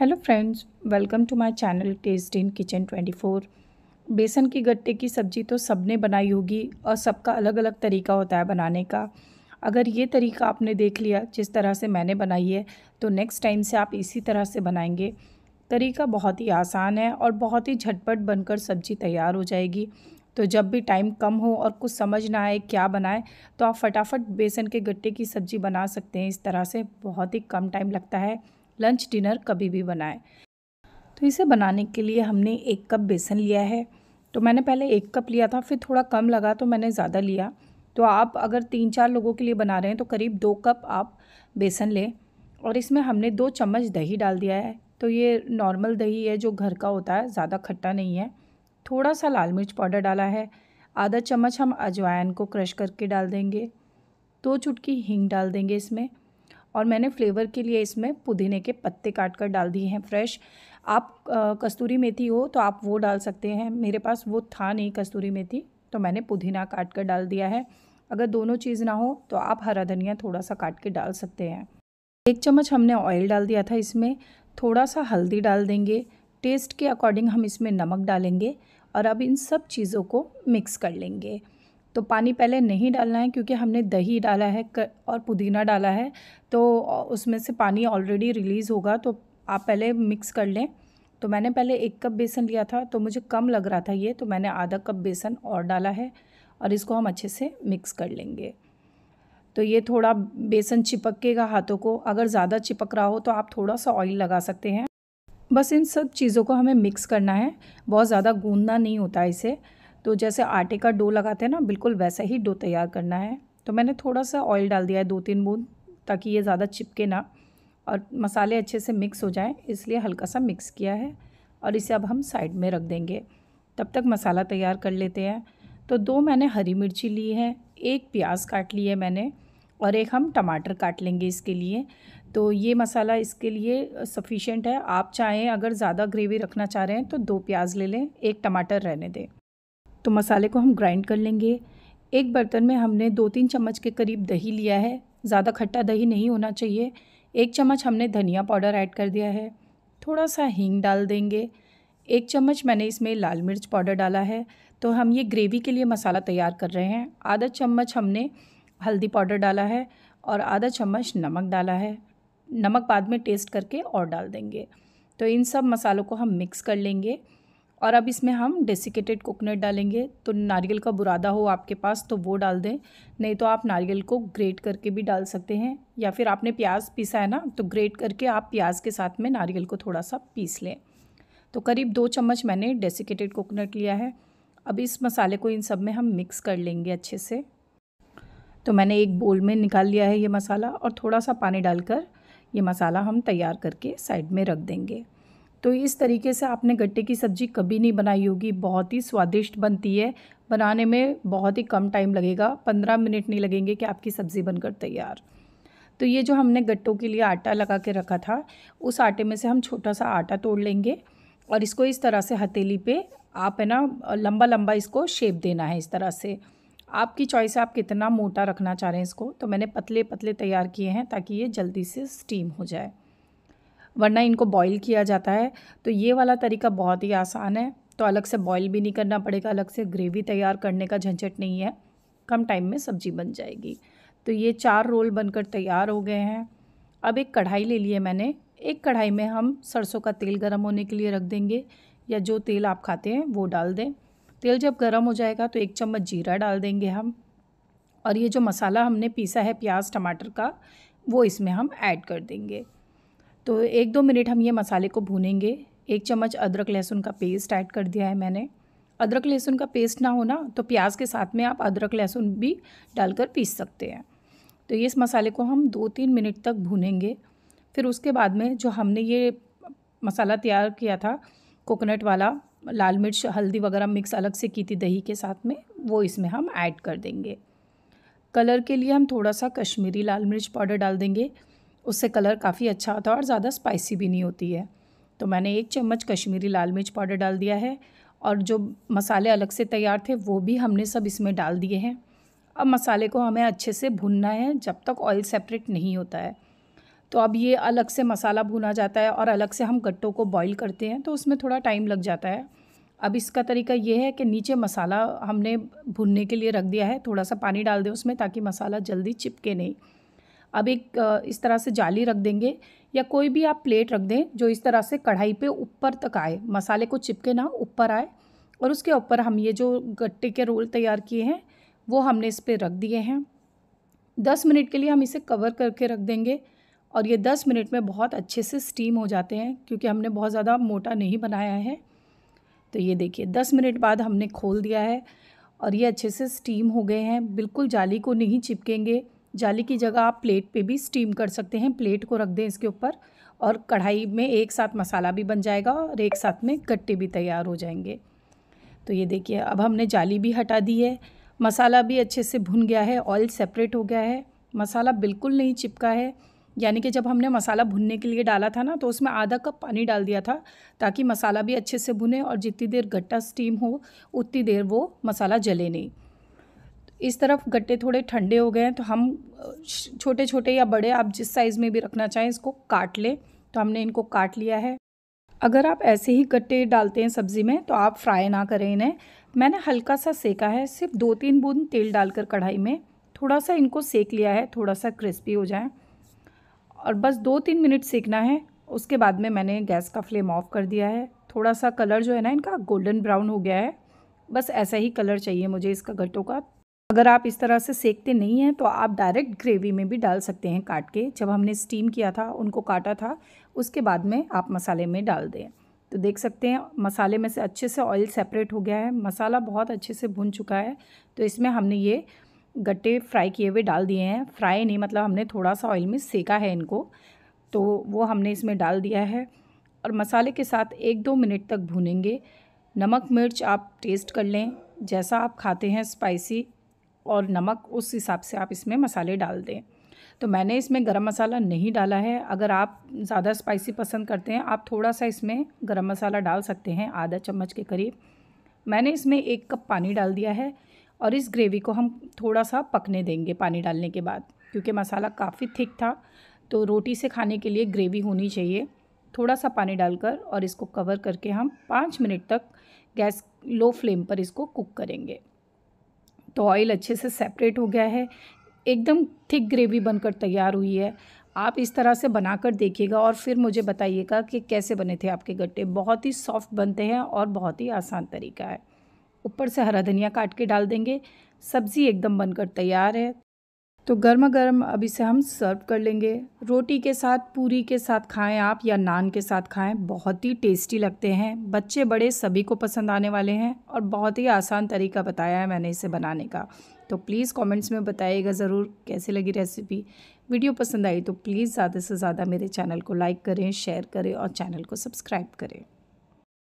hello friends welcome to my channel taste in kitchen 24 बेसन की गट्टे की सब्ज़ी तो सबने बनाई होगी और सबका अलग अलग तरीका होता है बनाने का अगर ये तरीका आपने देख लिया जिस तरह से मैंने बनाई है तो नेक्स्ट टाइम से आप इसी तरह से बनाएंगे तरीका बहुत ही आसान है और बहुत ही झटपट बनकर सब्ज़ी तैयार हो जाएगी तो जब भी टाइम कम हो और कुछ समझ ना आए क्या बनाएं तो आप फटाफट बेसन के गट्टे की सब्ज़ी बना सकते हैं इस तरह से बहुत ही कम टाइम लगता है लंच डिनर कभी भी बनाएं तो इसे बनाने के लिए हमने एक कप बेसन लिया है तो मैंने पहले एक कप लिया था फिर थोड़ा कम लगा तो मैंने ज़्यादा लिया तो आप अगर तीन चार लोगों के लिए बना रहे हैं तो करीब दो कप आप बेसन लें और इसमें हमने दो चम्मच दही डाल दिया है तो ये नॉर्मल दही है जो घर का होता है ज़्यादा खट्टा नहीं है थोड़ा सा लाल मिर्च पाउडर डाला है आधा चम्मच हम अजवाइन को क्रश करके डाल देंगे दो चुटकी हींग डाल देंगे इसमें और मैंने फ्लेवर के लिए इसमें पुदीने के पत्ते काट कर डाल दिए हैं फ्रेश आप आ, कस्तूरी मेथी हो तो आप वो डाल सकते हैं मेरे पास वो था नहीं कस्तूरी मेथी तो मैंने पुदीना काट कर डाल दिया है अगर दोनों चीज़ ना हो तो आप हरा धनिया थोड़ा सा काट के डाल सकते हैं एक चम्मच हमने ऑयल डाल दिया था इसमें थोड़ा सा हल्दी डाल देंगे टेस्ट के अकॉर्डिंग हम इसमें नमक डालेंगे और अब इन सब चीज़ों को मिक्स कर लेंगे तो पानी पहले नहीं डालना है क्योंकि हमने दही डाला है और पुदीना डाला है तो उसमें से पानी ऑलरेडी रिलीज़ होगा तो आप पहले मिक्स कर लें तो मैंने पहले एक कप बेसन लिया था तो मुझे कम लग रहा था ये तो मैंने आधा कप बेसन और डाला है और इसको हम अच्छे से मिक्स कर लेंगे तो ये थोड़ा बेसन चिपकेगा हाथों को अगर ज़्यादा चिपक रहा हो तो आप थोड़ा सा ऑयल लगा सकते हैं बस इन सब चीज़ों को हमें मिक्स करना है बहुत ज़्यादा गूंदना नहीं होता इसे तो जैसे आटे का डो लगाते हैं ना बिल्कुल वैसा ही डो तैयार करना है तो मैंने थोड़ा सा ऑयल डाल दिया है दो तीन बूंद ताकि ये ज़्यादा चिपके ना और मसाले अच्छे से मिक्स हो जाएं इसलिए हल्का सा मिक्स किया है और इसे अब हम साइड में रख देंगे तब तक मसाला तैयार कर लेते हैं तो दो मैंने हरी मिर्ची ली है एक प्याज काट ली है मैंने और एक हम टमाटर काट लेंगे इसके लिए तो ये मसाला इसके लिए सफिशेंट है आप चाहें अगर ज़्यादा ग्रेवी रखना चाह रहे हैं तो दो प्याज ले लें एक टमाटर रहने दें तो मसाले को हम ग्राइंड कर लेंगे एक बर्तन में हमने दो तीन चम्मच के करीब दही लिया है ज़्यादा खट्टा दही नहीं होना चाहिए एक चम्मच हमने धनिया पाउडर ऐड कर दिया है थोड़ा सा हींग डाल देंगे एक चम्मच मैंने इसमें लाल मिर्च पाउडर डाला है तो हम ये ग्रेवी के लिए मसाला तैयार कर रहे हैं आधा चम्मच हमने हल्दी पाउडर डाला है और आधा चम्मच नमक डाला है नमक बाद में टेस्ट करके और डाल देंगे तो इन सब मसालों को हम मिक्स कर लेंगे और अब इसमें हम डेसिकेटेड कोकोनट डालेंगे तो नारियल का बुरादा हो आपके पास तो वो डाल दें नहीं तो आप नारियल को ग्रेट करके भी डाल सकते हैं या फिर आपने प्याज पीसा है ना तो ग्रेट करके आप प्याज के साथ में नारियल को थोड़ा सा पीस लें तो करीब दो चम्मच मैंने डेसिकेटेड कोकोनट लिया है अब इस मसाले को इन सब में हम मिक्स कर लेंगे अच्छे से तो मैंने एक बोल में निकाल लिया है ये मसाला और थोड़ा सा पानी डालकर ये मसाला हम तैयार करके साइड में रख देंगे तो इस तरीके से आपने गट्टे की सब्ज़ी कभी नहीं बनाई होगी बहुत ही स्वादिष्ट बनती है बनाने में बहुत ही कम टाइम लगेगा पंद्रह मिनट नहीं लगेंगे कि आपकी सब्ज़ी बनकर तैयार तो ये जो हमने गट्टों के लिए आटा लगा के रखा था उस आटे में से हम छोटा सा आटा तोड़ लेंगे और इसको इस तरह से हथेली पे आप है ना लंबा लंबा इसको शेप देना है इस तरह से आपकी चॉइस है आप कितना मोटा रखना चाह रहे हैं इसको तो मैंने पतले पतले तैयार किए हैं ताकि ये जल्दी से स्टीम हो जाए वरना इनको बॉईल किया जाता है तो ये वाला तरीका बहुत ही आसान है तो अलग से बॉईल भी नहीं करना पड़ेगा अलग से ग्रेवी तैयार करने का झंझट नहीं है कम टाइम में सब्जी बन जाएगी तो ये चार रोल बनकर तैयार हो गए हैं अब एक कढ़ाई ले ली है मैंने एक कढ़ाई में हम सरसों का तेल गर्म होने के लिए रख देंगे या जो तेल आप खाते हैं वो डाल दें तेल जब गर्म हो जाएगा तो एक चम्मच जीरा डाल देंगे हम और ये जो मसाला हमने पीसा है प्याज टमाटर का वो इसमें हम ऐड कर देंगे तो एक दो मिनट हम ये मसाले को भूनेंगे एक चम्मच अदरक लहसुन का पेस्ट ऐड कर दिया है मैंने अदरक लहसुन का पेस्ट ना होना तो प्याज के साथ में आप अदरक लहसुन भी डालकर पीस सकते हैं तो ये इस मसाले को हम दो तीन मिनट तक भूनेंगे फिर उसके बाद में जो हमने ये मसाला तैयार किया था कोकोनट वाला लाल मिर्च हल्दी वगैरह मिक्स अलग से की थी दही के साथ में वो इसमें हम ऐड कर देंगे कलर के लिए हम थोड़ा सा कश्मीरी लाल मिर्च पाउडर डाल देंगे उससे कलर काफ़ी अच्छा होता है और ज़्यादा स्पाइसी भी नहीं होती है तो मैंने एक चम्मच कश्मीरी लाल मिर्च पाउडर डाल दिया है और जो मसाले अलग से तैयार थे वो भी हमने सब इसमें डाल दिए हैं अब मसाले को हमें अच्छे से भुनना है जब तक ऑयल सेपरेट नहीं होता है तो अब ये अलग से मसाला भुना जाता है और अलग से हम गट्टों को बॉईल करते हैं तो उसमें थोड़ा टाइम लग जाता है अब इसका तरीका ये है कि नीचे मसाला हमने भुनने के लिए रख दिया है थोड़ा सा पानी डाल दें उसमें ताकि मसाला जल्दी चिपके नहीं अब एक इस तरह से जाली रख देंगे या कोई भी आप प्लेट रख दें जो इस तरह से कढ़ाई पे ऊपर तक आए मसाले को चिपके ना ऊपर आए और उसके ऊपर हम ये जो गट्टे के रोल तैयार किए हैं वो हमने इस पर रख दिए हैं दस मिनट के लिए हम इसे कवर करके रख देंगे और ये दस मिनट में बहुत अच्छे से स्टीम हो जाते हैं क्योंकि हमने बहुत ज़्यादा मोटा नहीं बनाया है तो ये देखिए दस मिनट बाद हमने खोल दिया है और ये अच्छे से स्टीम हो गए हैं बिल्कुल जाली को नहीं चिपकेंगे जाली की जगह आप प्लेट पे भी स्टीम कर सकते हैं प्लेट को रख दें इसके ऊपर और कढ़ाई में एक साथ मसाला भी बन जाएगा और एक साथ में गट्टे भी तैयार हो जाएंगे तो ये देखिए अब हमने जाली भी हटा दी है मसाला भी अच्छे से भुन गया है ऑयल सेपरेट हो गया है मसाला बिल्कुल नहीं चिपका है यानी कि जब हमने मसाला भुनने के लिए डाला था ना तो उसमें आधा कप पानी डाल दिया था ताकि मसाला भी अच्छे से भुने और जितनी देर गट्टा स्टीम हो उतनी देर वो मसाला जले नहीं इस तरफ गट्टे थोड़े ठंडे हो गए हैं तो हम छोटे छोटे या बड़े आप जिस साइज़ में भी रखना चाहें इसको काट लें तो हमने इनको काट लिया है अगर आप ऐसे ही गट्टे डालते हैं सब्ज़ी में तो आप फ्राई ना करें इन्हें मैंने हल्का सा सेका है सिर्फ दो तीन बूंद तेल डालकर कढ़ाई में थोड़ा सा इनको सेक लिया है थोड़ा सा क्रिस्पी हो जाए और बस दो तीन मिनट सेकना है उसके बाद में मैंने गैस का फ्लेम ऑफ कर दिया है थोड़ा सा कलर जो है ना इनका गोल्डन ब्राउन हो गया है बस ऐसा ही कलर चाहिए मुझे इसका गट्टों का अगर आप इस तरह से सेकते नहीं हैं तो आप डायरेक्ट ग्रेवी में भी डाल सकते हैं काट के जब हमने स्टीम किया था उनको काटा था उसके बाद में आप मसाले में डाल दें तो देख सकते हैं मसाले में से अच्छे से ऑयल सेपरेट हो गया है मसाला बहुत अच्छे से भुन चुका है तो इसमें हमने ये गट्टे फ्राई किए हुए डाल दिए हैं फ्राई नहीं मतलब हमने थोड़ा सा ऑयल में सेका है इनको तो वो हमने इसमें डाल दिया है और मसाले के साथ एक दो मिनट तक भुनेंगे नमक मिर्च आप टेस्ट कर लें जैसा आप खाते हैं स्पाइसी और नमक उस हिसाब से आप इसमें मसाले डाल दें तो मैंने इसमें गरम मसाला नहीं डाला है अगर आप ज़्यादा स्पाइसी पसंद करते हैं आप थोड़ा सा इसमें गरम मसाला डाल सकते हैं आधा चम्मच के करीब मैंने इसमें एक कप पानी डाल दिया है और इस ग्रेवी को हम थोड़ा सा पकने देंगे पानी डालने के बाद क्योंकि मसाला काफ़ी थिक था तो रोटी से खाने के लिए ग्रेवी होनी चाहिए थोड़ा सा पानी डालकर और इसको कवर करके हम पाँच मिनट तक गैस लो फ्लेम पर इसको कुक करेंगे तो ऑयल अच्छे से सेपरेट हो गया है एकदम थिक ग्रेवी बनकर तैयार हुई है आप इस तरह से बनाकर देखिएगा और फिर मुझे बताइएगा कि कैसे बने थे आपके गट्टे बहुत ही सॉफ्ट बनते हैं और बहुत ही आसान तरीका है ऊपर से हरा धनिया काट के डाल देंगे सब्ज़ी एकदम बनकर तैयार है तो गर्मा गर्म अब इसे हम सर्व कर लेंगे रोटी के साथ पूरी के साथ खाएं आप या नान के साथ खाएं बहुत ही टेस्टी लगते हैं बच्चे बड़े सभी को पसंद आने वाले हैं और बहुत ही आसान तरीका बताया है मैंने इसे बनाने का तो प्लीज़ कमेंट्स में बताइएगा ज़रूर कैसे लगी रेसिपी वीडियो पसंद आई तो प्लीज़ ज़्यादा से ज़्यादा मेरे चैनल को लाइक करें शेयर करें और चैनल को सब्सक्राइब करें